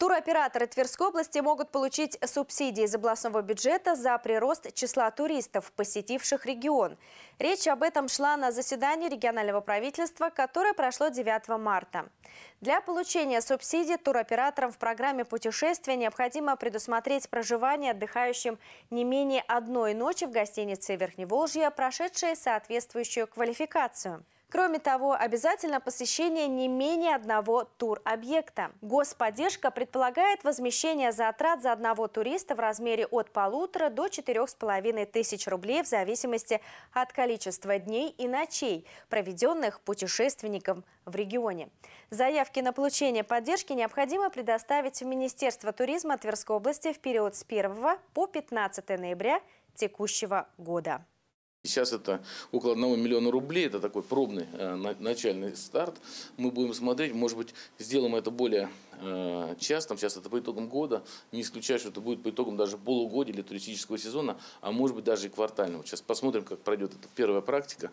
Туроператоры Тверской области могут получить субсидии из областного бюджета за прирост числа туристов, посетивших регион. Речь об этом шла на заседании регионального правительства, которое прошло 9 марта. Для получения субсидий туроператорам в программе путешествия необходимо предусмотреть проживание отдыхающим не менее одной ночи в гостинице Верхневолжья, прошедшие соответствующую квалификацию. Кроме того, обязательно посещение не менее одного тур-объекта. Господдержка предполагает возмещение затрат за одного туриста в размере от полутора до четырех с половиной тысяч рублей в зависимости от количества дней и ночей, проведенных путешественником в регионе. Заявки на получение поддержки необходимо предоставить в Министерство туризма Тверской области в период с 1 по 15 ноября текущего года. Сейчас это около 1 миллиона рублей, это такой пробный э, начальный старт. Мы будем смотреть, может быть, сделаем это более э, часто. Сейчас это по итогам года, не исключаю, что это будет по итогам даже полугодия или туристического сезона, а может быть даже и квартального. Сейчас посмотрим, как пройдет эта первая практика.